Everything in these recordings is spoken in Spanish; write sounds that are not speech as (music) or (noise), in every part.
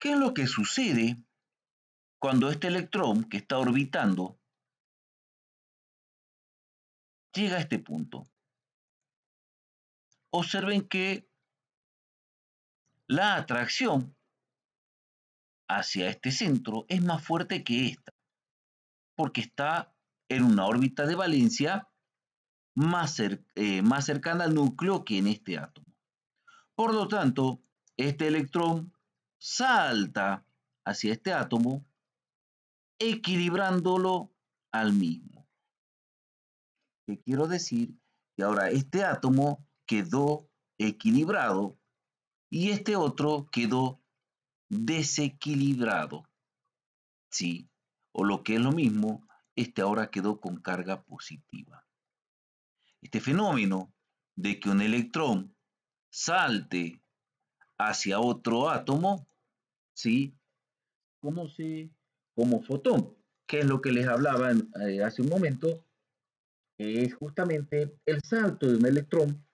¿Qué es lo que sucede cuando este electrón que está orbitando llega a este punto? Observen que la atracción hacia este centro es más fuerte que esta, porque está en una órbita de valencia más, eh, más cercana al núcleo que en este átomo. Por lo tanto, este electrón salta hacia este átomo, equilibrándolo al mismo. ¿Qué quiero decir? Que ahora este átomo quedó equilibrado y este otro quedó desequilibrado. ¿Sí? O lo que es lo mismo, este ahora quedó con carga positiva. Este fenómeno de que un electrón salte hacia otro átomo ¿sí? como fotón, que es lo que les hablaba eh, hace un momento, es justamente el salto de un electrón,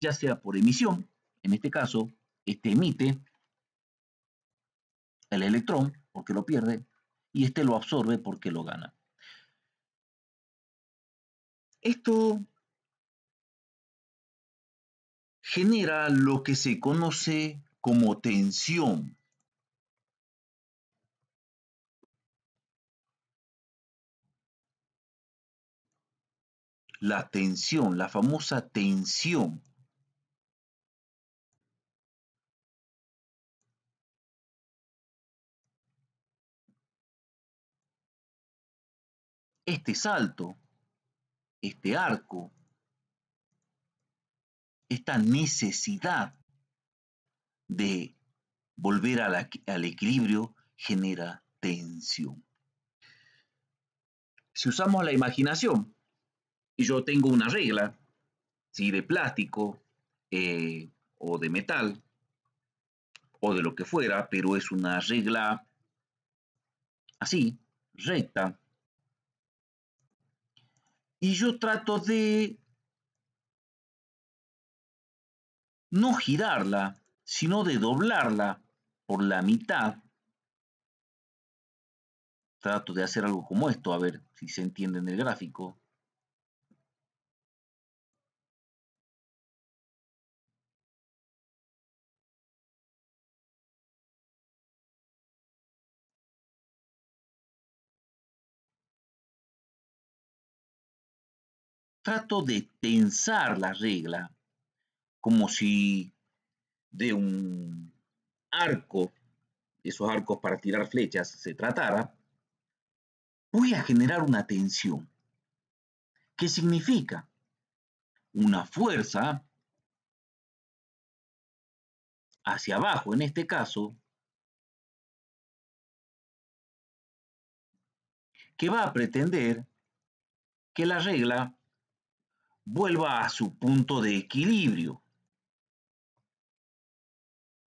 ya sea por emisión, en este caso, este emite el electrón porque lo pierde y este lo absorbe porque lo gana. Esto genera lo que se conoce como tensión la tensión, la famosa tensión. Este salto, este arco, esta necesidad de volver al equilibrio genera tensión. Si usamos la imaginación, y yo tengo una regla, si De plástico eh, o de metal o de lo que fuera, pero es una regla así, recta. Y yo trato de no girarla, sino de doblarla por la mitad. Trato de hacer algo como esto, a ver si se entiende en el gráfico. trato de tensar la regla como si de un arco, esos arcos para tirar flechas, se tratara, voy a generar una tensión. ¿Qué significa? Una fuerza hacia abajo, en este caso, que va a pretender que la regla vuelva a su punto de equilibrio.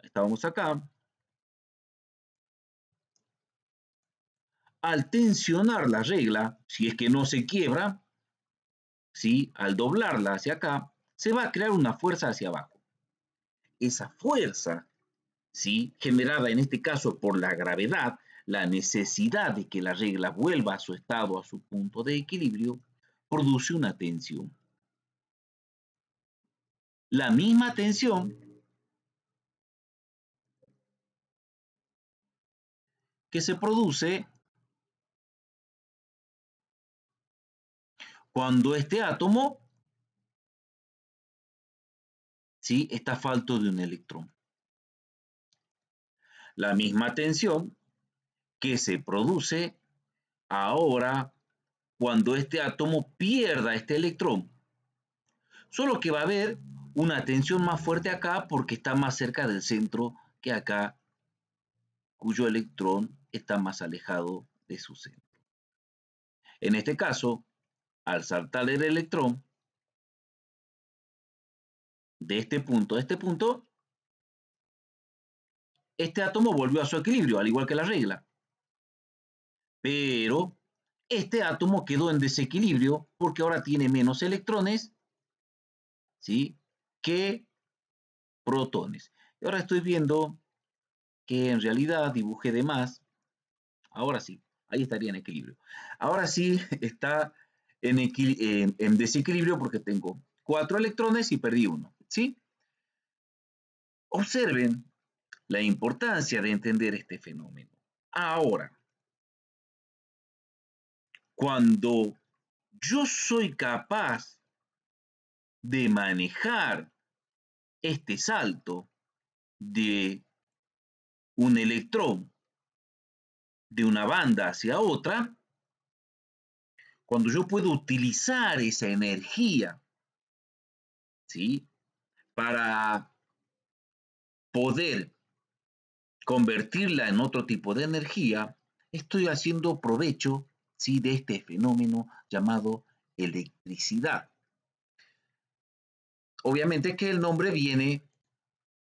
Estábamos acá. Al tensionar la regla, si es que no se quiebra, ¿sí? al doblarla hacia acá, se va a crear una fuerza hacia abajo. Esa fuerza, generada en este caso por la gravedad, la necesidad de que la regla vuelva a su estado, a su punto de equilibrio, produce una tensión la misma tensión que se produce cuando este átomo ¿sí? está falto de un electrón. La misma tensión que se produce ahora cuando este átomo pierda este electrón. Solo que va a haber una tensión más fuerte acá porque está más cerca del centro que acá, cuyo electrón está más alejado de su centro. En este caso, al saltar el electrón de este punto a este punto, este átomo volvió a su equilibrio, al igual que la regla. Pero este átomo quedó en desequilibrio porque ahora tiene menos electrones, ¿sí? que protones. Y ahora estoy viendo que en realidad dibujé de más. Ahora sí, ahí estaría en equilibrio. Ahora sí (laughs) está en, desequilibrio porque tengo cuatro electrones y perdí uno. ¿sí? Observen la importancia de entender este fenómeno. Ahora, cuando yo soy capaz de manejar este salto de un electrón de una banda hacia otra, cuando yo puedo utilizar esa energía, ¿sí? Para poder convertirla en otro tipo de energía, estoy haciendo provecho, De este fenómeno llamado electricidad. Obviamente que el nombre viene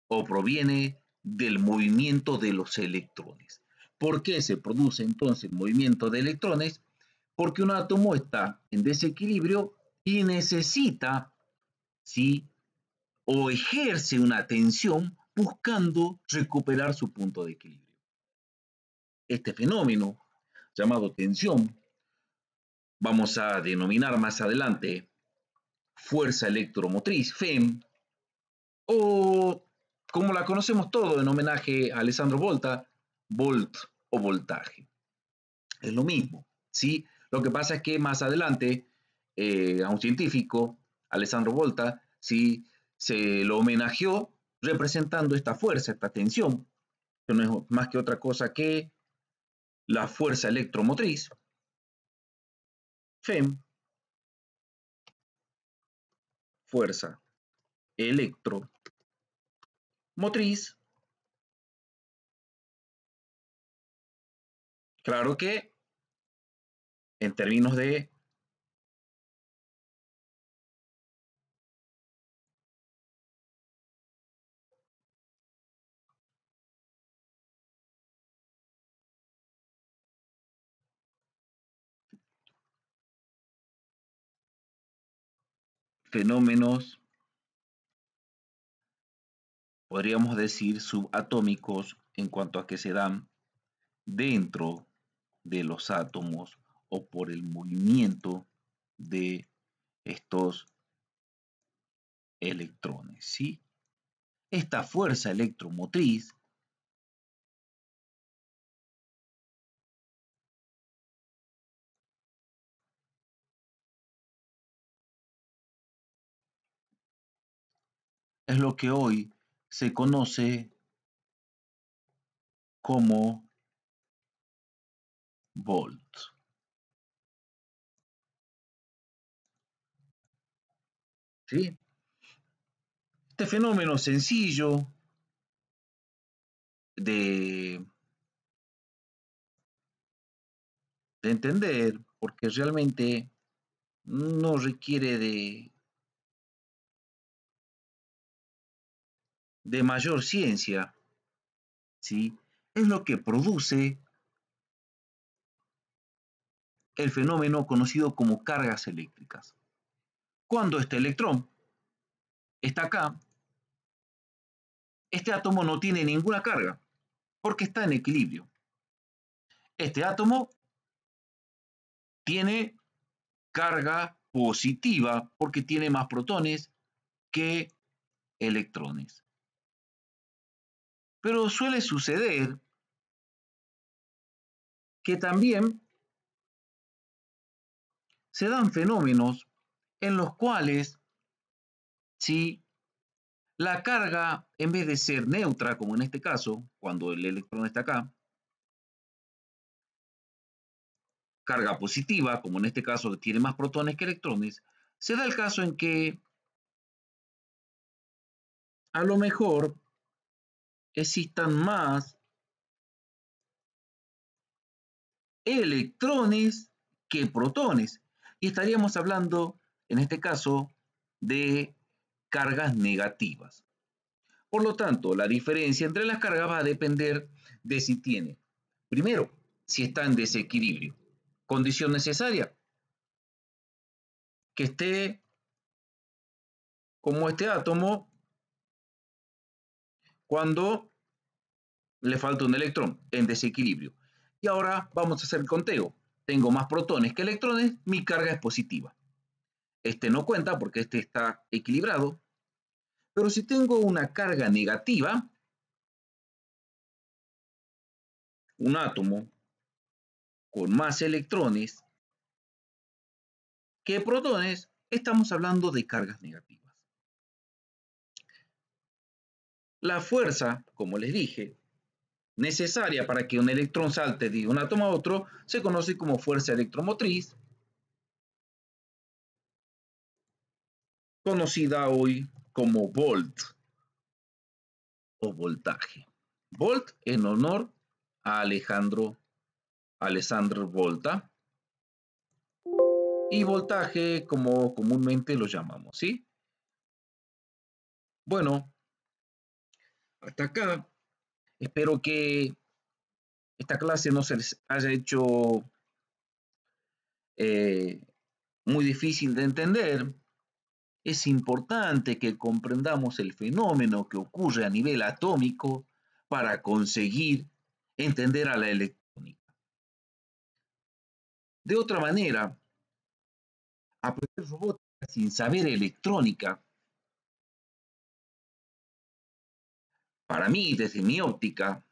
o proviene del movimiento de los electrones. ¿Por qué se produce entonces movimiento de electrones? Porque un átomo está en desequilibrio y necesita, ¿sí? O ejerce una tensión buscando recuperar su punto de equilibrio. Este fenómeno, llamado tensión, vamos a denominar más adelante fuerza electromotriz, FEM, o como la conocemos todos en homenaje a Alessandro Volta, volt o voltaje. Es lo mismo, ¿sí? Lo que pasa es que más adelante eh, a un científico, Alessandro Volta, ¿sí? se lo homenajeó representando esta fuerza, esta tensión, que no es más que otra cosa que la fuerza electromotriz, FEM, fuerza electro motriz. Claro que en términos de fenómenos, podríamos decir, subatómicos en cuanto a que se dan dentro de los átomos o por el movimiento de estos electrones. ¿sí? Esta fuerza electromotriz es lo que hoy se conoce como volt. ¿Sí? Este fenómeno sencillo de, de entender, porque realmente no requiere de de mayor ciencia, ¿sí? es lo que produce el fenómeno conocido como cargas eléctricas. Cuando este electrón está acá, este átomo no tiene ninguna carga, porque está en equilibrio. Este átomo tiene carga positiva porque tiene más protones que electrones. Pero suele suceder que también se dan fenómenos en los cuales si la carga, en vez de ser neutra, como en este caso, cuando el electrón está acá, carga positiva, como en este caso tiene más protones que electrones, se da el caso en que a lo mejor existan más electrones que protones. Y estaríamos hablando, en este caso, de cargas negativas. Por lo tanto, la diferencia entre las cargas va a depender de si tiene, primero, si está en desequilibrio. Condición necesaria, que esté como este átomo cuando le falta un electrón en desequilibrio. Y ahora vamos a hacer el conteo. Tengo más protones que electrones, mi carga es positiva. Este no cuenta porque este está equilibrado. Pero si tengo una carga negativa, un átomo con más electrones que protones, estamos hablando de cargas negativas. La fuerza, como les dije, necesaria para que un electrón salte de un átomo a otro se conoce como fuerza electromotriz, conocida hoy como volt o voltaje. Volt en honor a Alejandro Alessandro Volta y voltaje como comúnmente lo llamamos, ¿sí? Bueno, hasta acá Espero que esta clase no se les haya hecho eh, muy difícil de entender. Es importante que comprendamos el fenómeno que ocurre a nivel atómico para conseguir entender a la electrónica. De otra manera, aprender robótica sin saber electrónica para mí, desde mi óptica,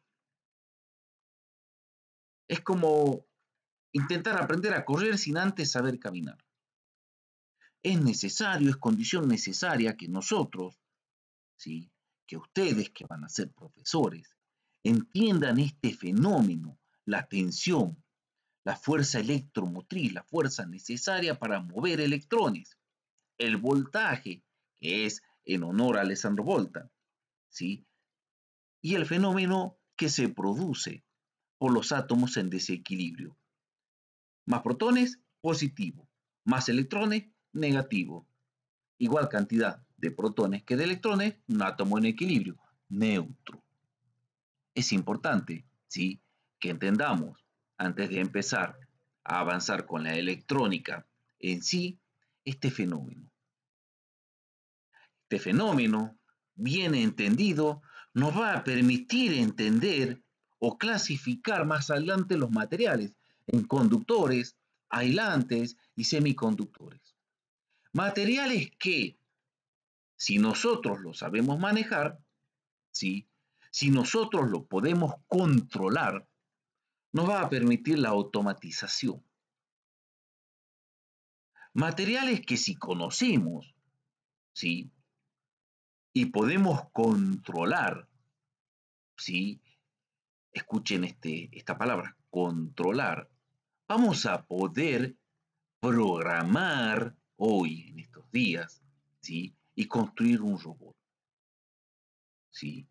es como intentar aprender a correr sin antes saber caminar. Es necesario, es condición necesaria que nosotros, ¿sí? que ustedes que van a ser profesores, entiendan este fenómeno, la tensión, la fuerza electromotriz, la fuerza necesaria para mover electrones, el voltaje, que es en honor a Alessandro Volta, ¿sí? y el fenómeno que se produce por los átomos en desequilibrio. Más protones, positivo. Más electrones, negativo. Igual cantidad de protones que de electrones, un átomo en equilibrio, neutro. Es importante, ¿sí? Que entendamos, antes de empezar a avanzar con la electrónica en sí, este fenómeno. Este fenómeno viene entendido nos va a permitir entender o clasificar más adelante los materiales en conductores, aislantes y semiconductores. Materiales que, si nosotros lo sabemos manejar, ¿sí? si nosotros lo podemos controlar, nos va a permitir la automatización. Materiales que si conocemos, ¿sí? y podemos controlar, ¿sí? Escuchen este, esta palabra, controlar. Vamos a poder programar hoy, en estos días, ¿sí? Y construir un robot, ¿sí?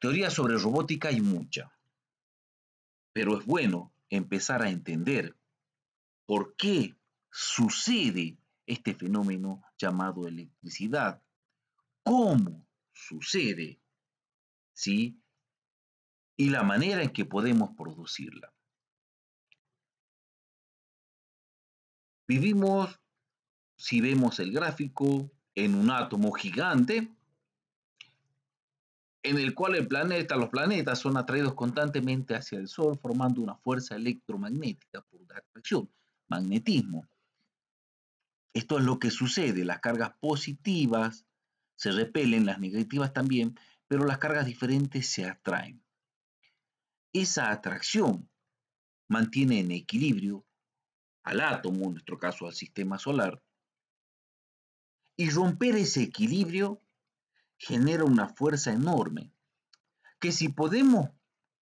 Teoría sobre robótica hay mucha, pero es bueno empezar a entender por qué sucede este fenómeno llamado electricidad. ¿Cómo sucede? ¿Sí? Y la manera en que podemos producirla. Vivimos, si vemos el gráfico, en un átomo gigante en el cual el planeta, los planetas son atraídos constantemente hacia el Sol formando una fuerza electromagnética por la atracción, magnetismo. Esto es lo que sucede. Las cargas positivas se repelen, las negativas también, pero las cargas diferentes se atraen. Esa atracción mantiene en equilibrio al átomo, en nuestro caso al sistema solar, y romper ese equilibrio genera una fuerza enorme que si podemos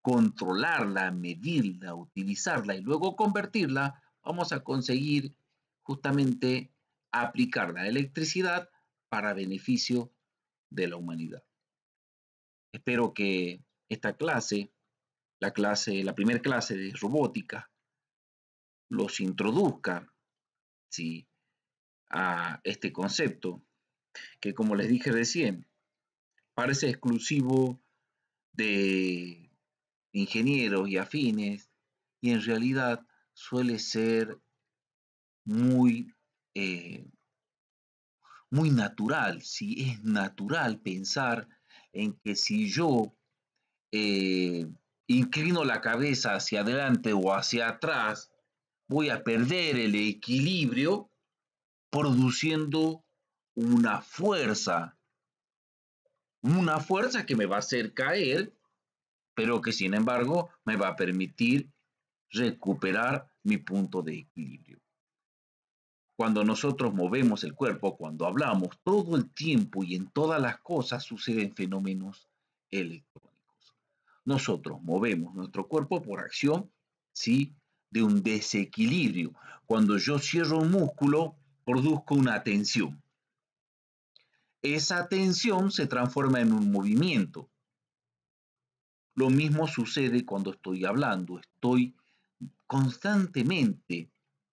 controlarla, medirla, utilizarla y luego convertirla, vamos a conseguir justamente aplicar la electricidad para beneficio de la humanidad. Espero que esta clase, la clase, la primera clase de robótica, los introduzca ¿sí? a este concepto, que como les dije recién, parece exclusivo de ingenieros y afines, y en realidad suele ser muy eh, muy natural, si es natural pensar en que si yo eh, inclino la cabeza hacia adelante o hacia atrás, voy a perder el equilibrio produciendo una fuerza, una fuerza que me va a hacer caer, pero que sin embargo me va a permitir recuperar mi punto de equilibrio. Cuando nosotros movemos el cuerpo, cuando hablamos, todo el tiempo y en todas las cosas suceden fenómenos electrónicos. Nosotros movemos nuestro cuerpo por acción, ¿sí? De un desequilibrio. Cuando yo cierro un músculo, produzco una tensión. Esa tensión se transforma en un movimiento. Lo mismo sucede cuando estoy hablando. Estoy constantemente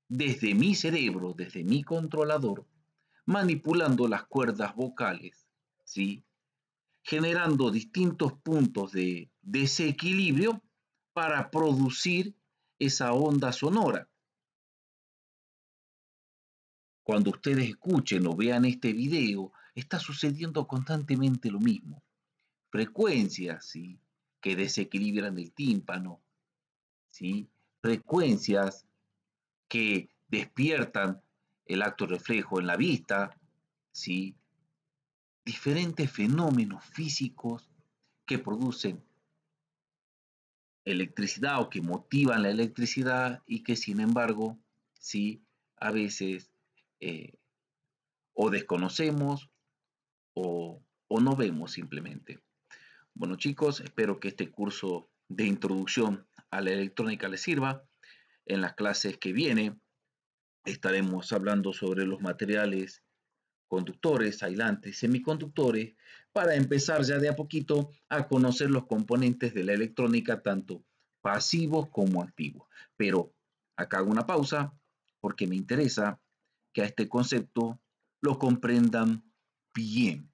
desde mi cerebro, desde mi controlador, manipulando las cuerdas vocales, ¿sí? generando distintos puntos de desequilibrio para producir esa onda sonora. Cuando ustedes escuchen o vean este video, está sucediendo constantemente lo mismo. Frecuencias ¿sí? que desequilibran el tímpano, ¿sí? frecuencias que despiertan el acto reflejo en la vista, ¿sí? diferentes fenómenos físicos que producen electricidad o que motivan la electricidad y que sin embargo, ¿sí? a veces eh, o desconocemos o, o no vemos simplemente. Bueno chicos, espero que este curso de introducción a la electrónica les sirva. En las clases que viene estaremos hablando sobre los materiales conductores, aislantes, semiconductores, para empezar ya de a poquito a conocer los componentes de la electrónica, tanto pasivos como activos. Pero acá hago una pausa porque me interesa que a este concepto lo comprendan bien.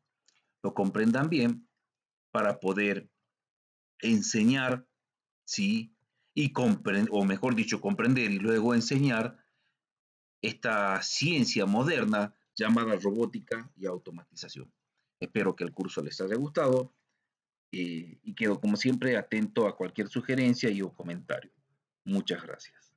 Lo comprendan bien para poder enseñar, ¿sí? y comprender, o mejor dicho, comprender y luego enseñar esta ciencia moderna llamada robótica y automatización. Espero que el curso les haya gustado eh, y quedo como siempre atento a cualquier sugerencia y o comentario. Muchas gracias.